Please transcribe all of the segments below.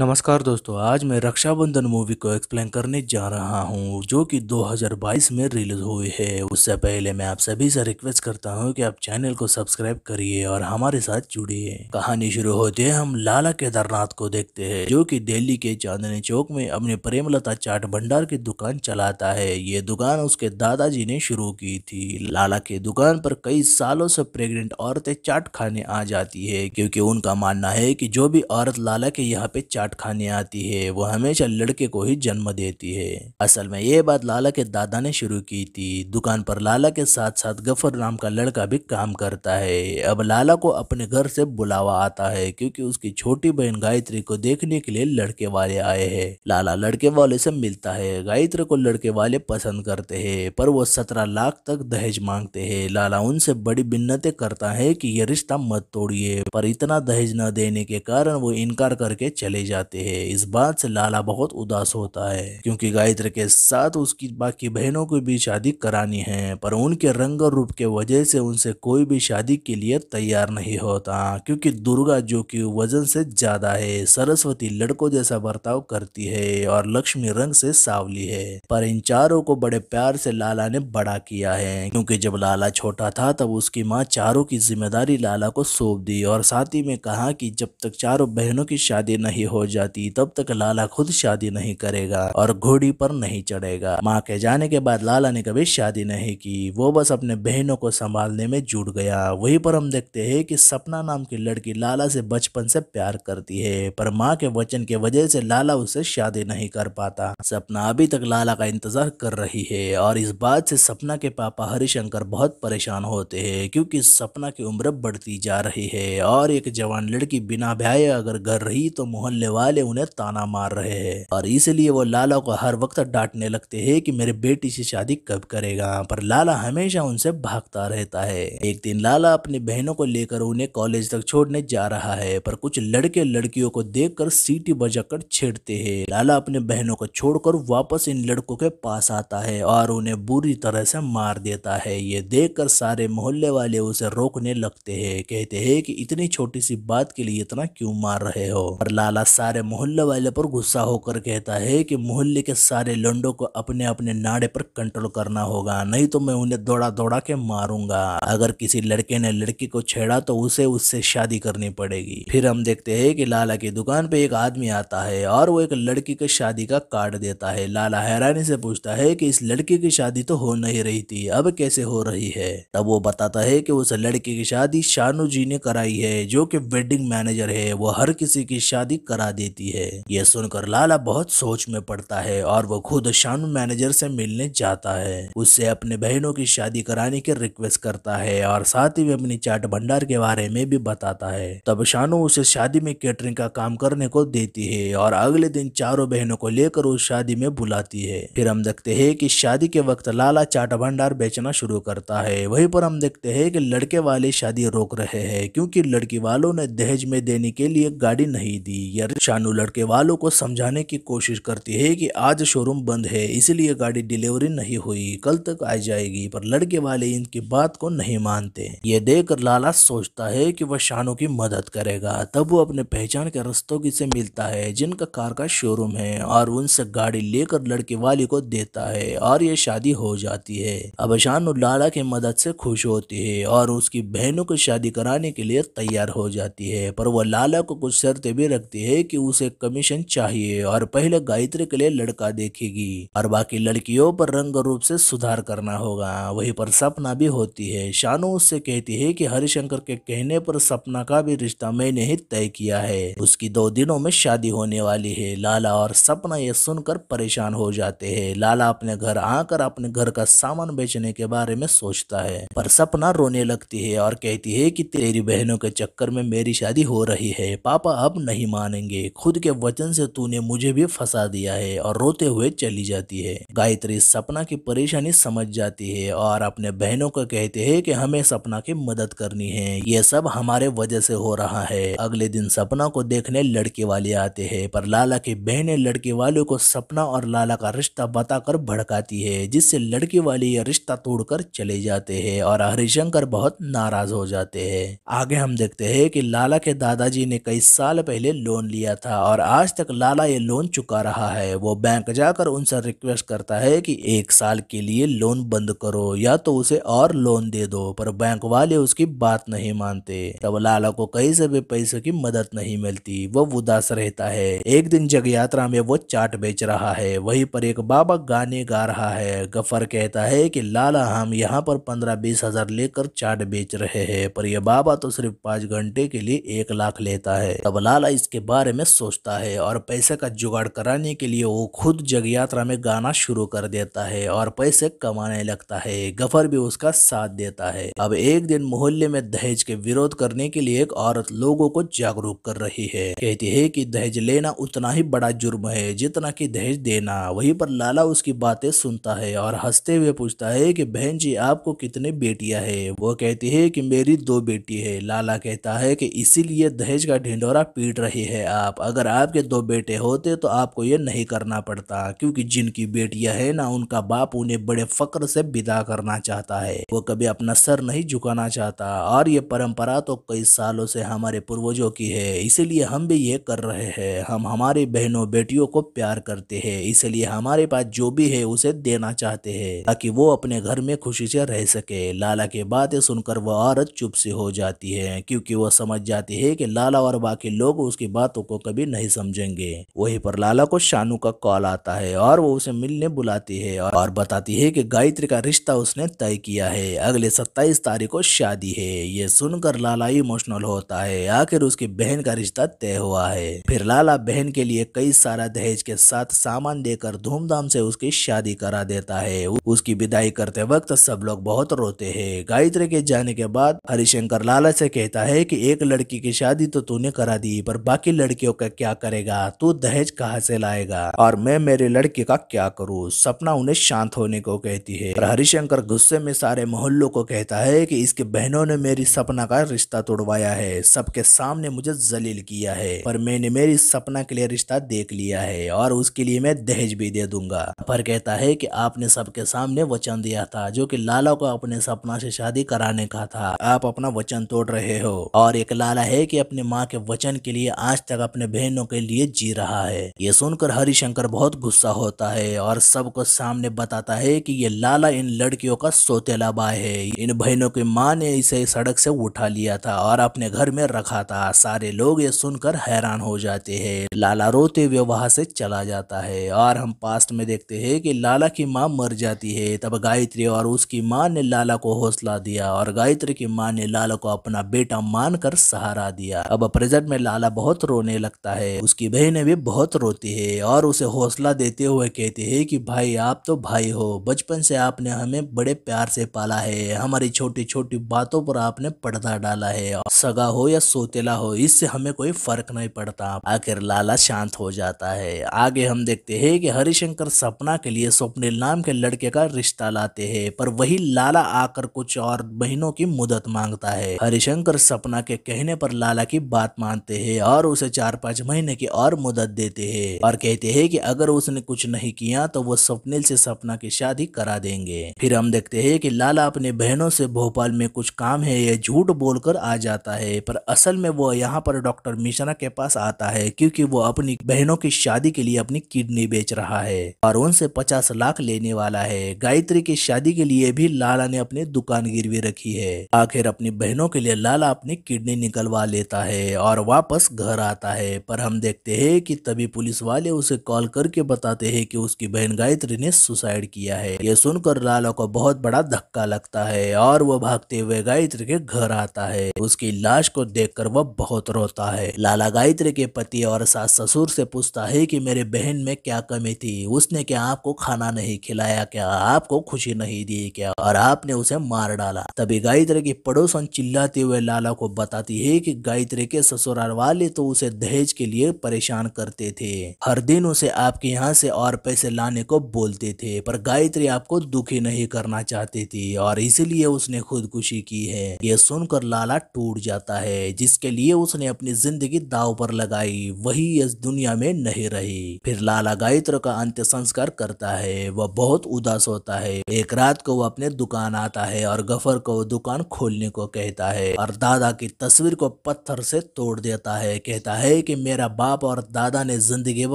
नमस्कार दोस्तों आज मैं रक्षाबंधन मूवी को एक्सप्लेन करने जा रहा हूँ जो कि 2022 में रिलीज हुई है उससे पहले मैं आप सभी से रिक्वेस्ट करता हूँ कि आप चैनल को सब्सक्राइब करिए और हमारे साथ जुड़िए कहानी शुरू होते है हम लाला केदारनाथ को देखते हैं जो कि दिल्ली के चांदनी चौक में अपने प्रेमलता चाट भंडार की दुकान चलाता है ये दुकान उसके दादाजी ने शुरू की थी लाला के दुकान पर कई सालों से प्रेगनेंट औरतें चाट खाने आ जाती है क्योंकि उनका मानना है की जो भी औरत लाला के यहाँ पे चाट डांट खाने आती है वो हमेशा लड़के को ही जन्म देती है असल में ये बात लाला के दादा ने शुरू की थी दुकान पर लाला के साथ साथ गफर नाम का लड़का भी काम करता है अब लाला को अपने घर से बुलावा आता है क्योंकि उसकी छोटी बहन गायत्री को देखने के लिए लड़के वाले आए है लाला लड़के वाले से मिलता है गायत्री को लड़के वाले पसंद करते है पर वो सत्रह लाख तक दहेज मांगते है लाला उनसे बड़ी भिन्नते करता है की ये रिश्ता मत तोड़िए पर इतना दहेज न देने के कारण वो इनकार करके चले जाते जाते हैं इस बात से लाला बहुत उदास होता है क्योंकि गायत्री के साथ उसकी बाकी बहनों को भी शादी करानी है पर उनके रंग रूप के वजह से उनसे कोई भी शादी के लिए तैयार नहीं होता क्योंकि दुर्गा जो कि वजन से ज्यादा है सरस्वती लड़कों जैसा बर्ताव करती है और लक्ष्मी रंग से सावली है पर इन चारों को बड़े प्यार से लाला ने बड़ा किया है क्योंकि जब लाला छोटा था तब उसकी माँ चारों की जिम्मेदारी लाला को सौंप दी और साथ ही में कहा कि जब तक चारों बहनों की शादी नहीं हो हो जाती तब तक लाला खुद शादी नहीं करेगा और घोड़ी पर नहीं चढ़ेगा माँ के जाने के बाद लाला ने कभी शादी नहीं की वो बस अपने बहनों को संभालने में जुट गया वहीं पर हम देखते हैं कि सपना नाम की लड़की लाला से बचपन से प्यार करती है पर माँ के वचन के वजह से लाला उसे शादी नहीं कर पाता सपना अभी तक लाला का इंतजार कर रही है और इस बात से सपना के पापा हरिशंकर बहुत परेशान होते हैं क्योंकि सपना की उम्र बढ़ती जा रही है और एक जवान लड़की बिना भाई अगर घर रही तो मोहल्ले देने वाले उन्हें ताना मार रहे हैं और इसलिए वो लाला को हर वक्त डांटने लगते है कि मेरे बेटी से शादी कब करेगा पर लाला हमेशा उनसे भागता रहता है एक दिन लाला अपनी बहनों को लेकर उन्हें कॉलेज तक छोड़ने जा रहा है पर कुछ लड़के लड़कियों को देख कर सीटी बजाकर छेड़ते है लाला अपने बहनों को छोड़कर वापस इन लड़कों के पास आता है और उन्हें बुरी तरह से मार देता है ये कर सारे मोहल्ले वाले उसे रोकने लगते है कहते हैं कि इतनी छोटी सी बात के लिए इतना क्यों मार रहे हो पर लाला सारे मोहल्ले वाले पर गुस्सा होकर कहता है कि मोहल्ले के सारे लंडों को अपने अपने नाड़े पर कंट्रोल करना होगा नहीं तो मैं उन्हें दौड़ा दौड़ा के मारूंगा अगर किसी लड़के ने लड़की को छेड़ा तो उसे उससे शादी करनी पड़ेगी फिर हम देखते है की लाला की दुकान पे एक आदमी आता है और वो एक लड़की के शादी का कार्ड देता है लाला हैरानी से पूछता है की इस लड़की की शादी तो हो नहीं रही थी अब कैसे हो रही है तब वो बताता है की उस लड़की की शादी शानू जी ने कराई है जो की वेडिंग मैनेजर है वो हर किसी की शादी करा बना देती है यह सुनकर लाला बहुत सोच में पड़ता है और वो खुद शानू मैनेजर से मिलने जाता है उससे अपने बहनों की शादी कराने की रिक्वेस्ट करता है और साथ ही वे अपनी चाट भंडार के बारे में भी बताता है तब शानू उसे शादी में कैटरिंग का काम करने को देती है और अगले दिन चारों बहनों को लेकर उस शादी में बुलाती है फिर हम देखते है की शादी के वक्त लाला चाट भंडार बेचना शुरू करता है वही पर हम देखते है की लड़के वाले शादी रोक रहे है क्यूँकी लड़की वालों ने दहेज में देने के लिए गाड़ी नहीं दी यह शानू लड़के वालों को समझाने की कोशिश करती है कि आज शोरूम बंद है इसलिए गाड़ी डिलीवरी नहीं हुई कल तक आ जाएगी पर लड़के वाले इनकी बात को नहीं मानते ये देखकर लाला सोचता है कि वह शानू की मदद करेगा तब वो अपने पहचान के रस्तों से मिलता है जिनका कार का शोरूम है और उनसे गाड़ी लेकर लड़के वाले को देता है और ये शादी हो जाती है अब शानू लाला की मदद से खुश होती है और उसकी बहनों को शादी कराने के लिए तैयार हो जाती है पर वह लाला को कुछ शर्तें भी रखती है कि उसे कमीशन चाहिए और पहले गायत्री के लिए लड़का देखेगी और बाकी लड़कियों पर रंग रूप से सुधार करना होगा वहीं पर सपना भी होती है शानू उससे कहती है कि हरिशंकर के कहने पर सपना का भी रिश्ता मैंने ही तय किया है उसकी दो दिनों में शादी होने वाली है लाला और सपना ये सुनकर परेशान हो जाते हैं लाला अपने घर आकर अपने घर का सामान बेचने के बारे में सोचता है पर सपना रोने लगती है और कहती है कि तेरी बहनों के चक्कर में मेरी शादी हो रही है पापा अब नहीं मानेंगे लगे खुद के वचन से तूने मुझे भी फंसा दिया है और रोते हुए चली जाती है गायत्री सपना की परेशानी समझ जाती है और अपने बहनों को कहते हैं कि हमें सपना की मदद करनी है ये सब हमारे वजह से हो रहा है अगले दिन सपना को देखने लड़के वाले आते हैं पर लाला की बहने लड़के वालों को सपना और लाला का रिश्ता बताकर भड़काती है जिससे लड़की वाले ये रिश्ता तोड़कर चले जाते हैं और हरिशंकर बहुत नाराज हो जाते हैं आगे हम देखते हैं कि लाला के दादाजी ने कई साल पहले लोन लिया दिया था और आज तक लाला ये लोन चुका रहा है वो बैंक जाकर उनसे रिक्वेस्ट करता है कि एक साल के लिए लोन बंद करो या तो उसे और लोन दे दो पर बैंक वाले उसकी बात नहीं मानते तब लाला को कहीं से भी पैसे की मदद नहीं मिलती वो उदास रहता है एक दिन जग यात्रा में वो चाट बेच रहा है वही पर एक बाबा गाने गा रहा है गफर कहता है की लाला हम यहाँ पर पंद्रह बीस हजार लेकर चाट बेच रहे है पर यह बाबा तो सिर्फ पांच घंटे के लिए एक लाख लेता है तब लाला इसके बारे बारे में सोचता है और पैसे का जुगाड़ कराने के लिए वो खुद जग यात्रा में गाना शुरू कर देता है और पैसे कमाने लगता है गफर भी उसका साथ देता है अब एक दिन मोहल्ले में दहेज के विरोध करने के लिए एक औरत लोगों को जागरूक कर रही है कहती है कि दहेज लेना उतना ही बड़ा जुर्म है जितना कि दहेज देना वहीं पर लाला उसकी बातें सुनता है और हंसते हुए पूछता है कि बहन जी आपको कितनी बेटियां है वो कहती है कि मेरी दो बेटी है लाला कहता है कि इसीलिए दहेज का ढिंडोरा पीट रही है आप आप अगर आपके दो बेटे होते तो आपको ये नहीं करना पड़ता क्योंकि जिनकी बेटियां हैं ना उनका बाप उन्हें बड़े फक्र से विदा करना चाहता है वो कभी अपना सर नहीं झुकाना चाहता और ये परंपरा तो कई सालों से हमारे पूर्वजों की है इसीलिए हम भी ये कर रहे हैं हम हमारी बहनों बेटियों को प्यार करते है इसलिए हमारे पास जो भी है उसे देना चाहते है ताकि वो अपने घर में खुशी से रह सके लाला की बातें सुनकर वह औरत चुप से हो जाती है क्योंकि वह समझ जाती है कि लाला और बाकी लोग उसकी बातों को कभी नहीं समझेंगे वहीं पर लाला को शानू का कॉल आता है और वो उसे मिलने बुलाती है और बताती है कि गायत्री का रिश्ता उसने तय किया है अगले सत्ताईस तारीख को शादी है ये सुनकर लाला इमोशनल होता है आखिर उसकी बहन का रिश्ता तय हुआ है फिर लाला बहन के लिए कई सारा दहेज के साथ सामान देकर धूमधाम से उसकी शादी करा देता है उसकी विदाई करते वक्त सब लोग बहुत रोते है गायत्री के जाने के बाद हरिशंकर लाला से कहता है की एक लड़की की शादी तो तूने करा दी पर बाकी लड़की लड़कियों का क्या करेगा तू दहेज कहाँ से लाएगा और मैं मेरे लड़के का क्या करूँ सपना उन्हें शांत होने को कहती है हरिशंकर गुस्से में सारे मोहल्लों को कहता है की इसके बहनों ने मेरी सपना का रिश्ता तोड़वाया है सबके सामने मुझे जलील किया है पर मैंने मेरी सपना के लिए रिश्ता देख लिया है और उसके लिए मैं दहेज भी दे दूंगा पर कहता है कि आपने सबके सामने वचन दिया था जो कि लाला को अपने सपना से शादी कराने का था आप अपना वचन तोड़ रहे हो और एक लाला है कि अपने माँ के वचन के लिए आज तक अपने बहनों के लिए जी रहा है ये सुनकर हरिशंकर बहुत गुस्सा होता है और सबको सामने बताता है कि ये लाला इन लड़कियों का सोतेला बाय है इन बहनों की माँ ने इसे सड़क से उठा लिया था और अपने घर में रखा था सारे लोग ये सुनकर हैरान हो जाते हैं लाला रोते हुए वहां से चला जाता है और हम पास्ट में देखते है की लाला की माँ मर जाती है तब गायत्री और उसकी माँ ने लाला को हौसला दिया और गायत्री की माँ ने लाला को अपना बेटा मानकर सहारा दिया अब प्रेजेंट में लाला बहुत रोने लगता है उसकी बहनें भी बहुत रोती है और उसे हौसला देते हुए कहते है कि भाई आप तो भाई हो बचपन से आपने हमें बड़े प्यार से पाला है हमारी छोटी छोटी बातों पर आपने पर्दा डाला है सगा हो या सोतेला हो इससे हमें कोई फर्क नहीं पड़ता आखिर लाला शांत हो जाता है आगे हम देखते हैं कि हरिशंकर सपना के लिए स्वप्निल नाम के लड़के का रिश्ता लाते हैं पर वही लाला आकर कुछ और महीनों की मुदत मांगता है हरिशंकर सपना के कहने पर लाला की बात मानते हैं और उसे चार चार पाँच महीने की और मुदत देते हैं और कहते हैं कि अगर उसने कुछ नहीं किया तो वो स्वप्निल से सपना की शादी करा देंगे फिर हम देखते हैं कि लाला अपने बहनों से भोपाल में कुछ काम है ये झूठ बोलकर आ जाता है पर असल में वो यहाँ पर डॉक्टर मिश्रा के पास आता है क्योंकि वो अपनी बहनों की शादी के लिए अपनी किडनी बेच रहा है और उनसे पचास लाख लेने वाला है गायत्री की शादी के लिए भी लाला ने अपनी दुकान गिरवी रखी है आखिर अपनी बहनों के लिए लाला अपनी किडनी निकलवा लेता है और वापस घर आता है है पर हम देखते हैं कि तभी पुलिस वाले उसे कॉल करके बताते हैं कि उसकी बहन गायत्री ने सुसाइड किया है ये सुनकर लाला को बहुत बड़ा धक्का लगता है और वो भागते हुए गायत्री के घर आता है उसकी लाश को देख वह बहुत रोता है लाला गायत्री के पति और सास ससुर से पूछता है की मेरे बहन में क्या कमी थी उसने क्या आपको खाना नहीं खिलाया क्या आपको खुशी नहीं दी क्या और आपने उसे मार डाला तभी गायत्री की पड़ोसन चिल्लाते हुए लाला को बताती है कि गायत्री के ससुराल वाले तो उसे दहेज के लिए परेशान करते थे हर दिन उसे आपके यहाँ से और पैसे लाने को बोलते थे पर गायत्री आपको दुखी नहीं करना चाहती थी और इसीलिए उसने खुदकुशी की है ये सुनकर लाला टूट जाता है जिसके लिए उसने अपनी जिंदगी दाव पर लगाई वही इस दुनिया में नहीं रही फिर लाला गायत्र का अंत्य संस्कार करता है वह बहुत उदास होता है एक रात को वह अपने दुकान आता है और गफर को दुकान खोलने को कहता है और दादा की तस्वीर को पत्थर से तोड़ देता है कहता है है कि मेरा बाप और दादा ने जिंदगी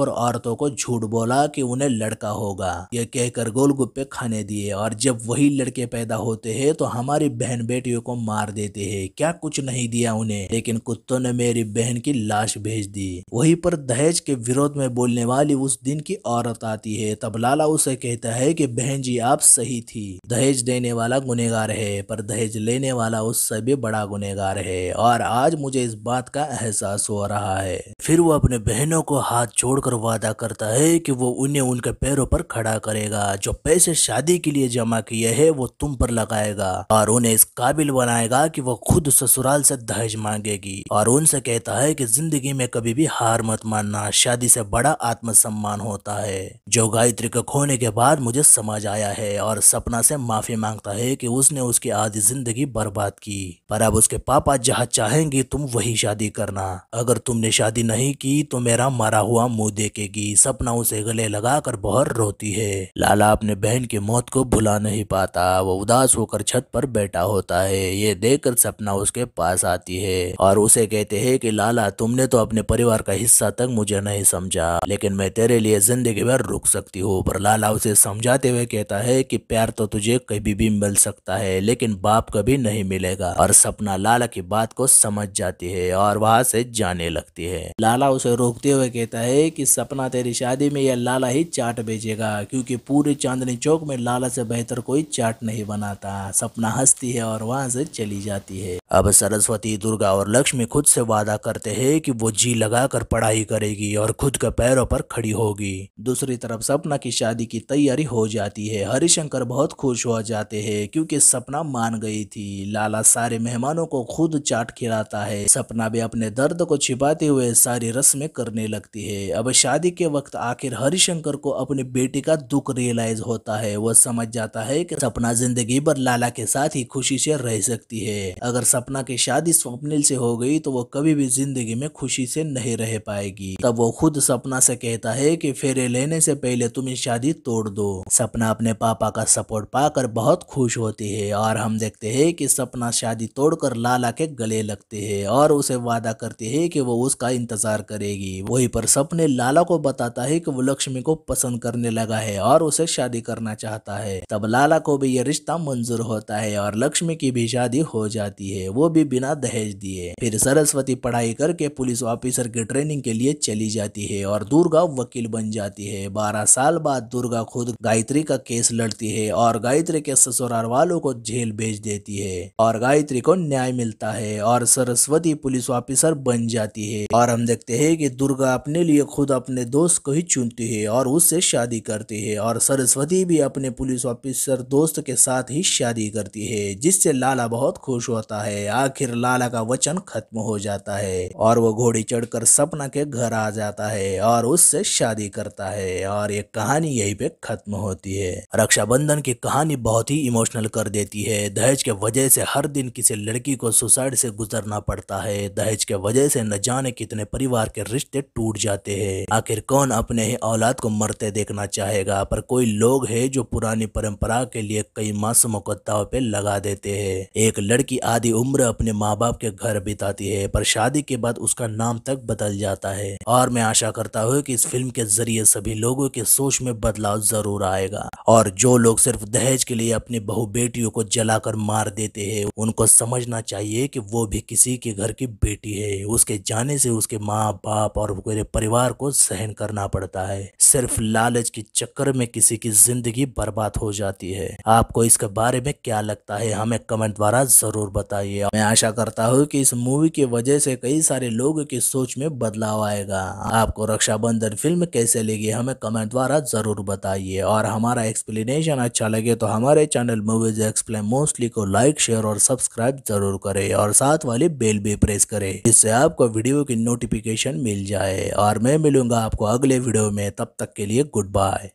भर औरतों को झूठ बोला कि उन्हें लड़का होगा ये कहकर गोलगुप्पे खाने दिए और जब वही लड़के पैदा होते हैं तो हमारी बहन बेटियों को मार देते हैं क्या कुछ नहीं दिया उन्हें लेकिन कुत्तों ने मेरी बहन की लाश भेज दी वही पर दहेज के विरोध में बोलने वाली उस दिन की औरत आती है तब लाला उसे कहता है की बहन जी आप सही थी दहेज देने वाला गुनेगार है पर दहेज लेने वाला उससे भी बड़ा गुनेगार है और आज मुझे इस बात का एहसास हो रहा है है फिर वो अपने बहनों को हाथ जोड़कर वादा करता है कि वो उन्हें उनके पैरों पर खड़ा करेगा जो पैसे शादी के लिए जमा किए है वो तुम पर लगाएगा और उन्हें इस काबिल बनाएगा कि वो खुद ससुराल से दहेज मांगेगी और उनसे कहता है कि जिंदगी में कभी भी हार मत मानना शादी से बड़ा आत्मसम्मान होता है जो गायत्री के खोने के बाद मुझे समझ आया है और सपना से माफी मांगता है कि उसने उसकी आधी जिंदगी बर्बाद की पर अब उसके पापा जहाँ चाहेंगे तुम वही शादी करना अगर तुमने शादी नहीं की तो मेरा मरा हुआ मुंह देखेगी सपना उसे गले लगाकर बहुत रोती है लाला अपने बहन की मौत को भुला नहीं पाता वो उदास होकर छत पर बैठा होता है ये देखकर सपना उसके पास आती है और उसे कहते हैं कि लाला तुमने तो अपने परिवार का हिस्सा तक मुझे नहीं समझा लेकिन मैं तेरे लिए जिंदगी भर रुक सकती हूँ पर लाला उसे समझाते हुए कहता है की प्यार तो तुझे कभी भी मिल सकता है लेकिन बाप कभी नहीं मिलेगा और सपना लाला की बात को समझ जाती है और वहां से जाने लगती है होती है लाला उसे रोकते हुए कहता है कि सपना तेरी शादी में यह लाला ही चाट बेचेगा क्योंकि पूरे चांदनी चौक में लाला से बेहतर कोई चाट नहीं बनाता सपना हंसती है और वहाँ से चली जाती है अब सरस्वती दुर्गा और लक्ष्मी खुद से वादा करते हैं कि वो जी लगाकर पढ़ाई करेगी और खुद के पैरों पर खड़ी होगी दूसरी तरफ सपना की शादी की तैयारी हो जाती है हरिशंकर बहुत खुश हो जाते हैं क्योंकि सपना मान गई थी लाला सारे मेहमानों को खुद चाट खिलाता है सपना भी अपने दर्द को छिपाते हुए हुए सारी रस्में करने लगती है अब शादी के वक्त आखिर हरिशंकर को अपनी बेटी का दुख रियलाइज होता है वह समझ जाता है कि सपना जिंदगी भर लाला के साथ ही खुशी से रह सकती है अगर सपना की शादी स्वप्निल से हो गई तो वो कभी भी जिंदगी में खुशी से नहीं रह पाएगी तब वो खुद सपना से कहता है कि फेरे लेने से पहले तुम्हें शादी तोड़ दो सपना अपने पापा का सपोर्ट पाकर बहुत खुश होती है और हम देखते हैं कि सपना शादी तोड़कर लाला के गले लगते है और उसे वादा करती है कि वो उसका उसका इंतजार करेगी वहीं पर सपने लाला को बताता है कि वो लक्ष्मी को पसंद करने लगा है और उसे शादी करना चाहता है तब लाला को भी यह रिश्ता मंजूर होता है और लक्ष्मी की भी शादी हो जाती है वो भी बिना दहेज दिए फिर सरस्वती पढ़ाई करके पुलिस ऑफिसर की ट्रेनिंग के लिए चली जाती है और दुर्गा वकील बन जाती है बारह साल बाद दुर्गा खुद गायत्री का केस लड़ती है और गायत्री के ससुराल वालों को जेल भेज देती है और गायत्री को न्याय मिलता है और सरस्वती पुलिस ऑफिसर बन जाती है और हम देखते हैं कि दुर्गा अपने लिए खुद अपने दोस्त को ही चुनती है और उससे शादी करती है और सरस्वती भी अपने पुलिस ऑफिसर दोस्त के साथ ही शादी करती है जिससे लाला बहुत खुश होता है आखिर लाला का वचन खत्म हो जाता है और वो घोड़ी चढ़कर सपना के घर आ जाता है और उससे शादी करता है और ये कहानी यही पे खत्म होती है रक्षाबंधन की कहानी बहुत ही इमोशनल कर देती है दहेज के वजह से हर दिन किसी लड़की को सुसाइड से गुजरना पड़ता है दहेज के वजह से न जाने के कितने परिवार के रिश्ते टूट जाते हैं आखिर कौन अपने ही औलाद को मरते देखना चाहेगा पर कोई लोग है जो पुरानी परंपरा के लिए कई मासूमों को दाव पे लगा देते हैं एक लड़की आधी उम्र अपने माँ बाप के घर बिताती है पर शादी के बाद उसका नाम तक बदल जाता है और मैं आशा करता हूँ की इस फिल्म के जरिए सभी लोगों के सोच में बदलाव जरूर आएगा और जो लोग सिर्फ दहेज के लिए अपनी बहु बेटियों को जलाकर मार देते हैं उनको समझना चाहिए कि वो भी किसी के घर की बेटी है उसके जाने जिसे उसके माँ बाप और पूरे परिवार को सहन करना पड़ता है सिर्फ लालच के चक्कर में किसी की जिंदगी बर्बाद हो जाती है आपको इसके बारे में क्या लगता है हमें कमेंट द्वारा जरूर बताइए मैं आशा करता हूँ कि इस मूवी की वजह से कई सारे लोगों की सोच में बदलाव आएगा आपको रक्षाबंधन फिल्म कैसे लेगी हमें कमेंट द्वारा जरूर बताइए और हमारा एक्सप्लेनेशन अच्छा लगे तो हमारे चैनल मूवीज एक्सप्लेन मोस्टली को लाइक शेयर और सब्सक्राइब जरूर करें और साथ वाली बेल भी प्रेस करें इससे आपको वीडियो की की नोटिफिकेशन मिल जाए और मैं मिलूँगा आपको अगले वीडियो में तब तक के लिए गुड बाय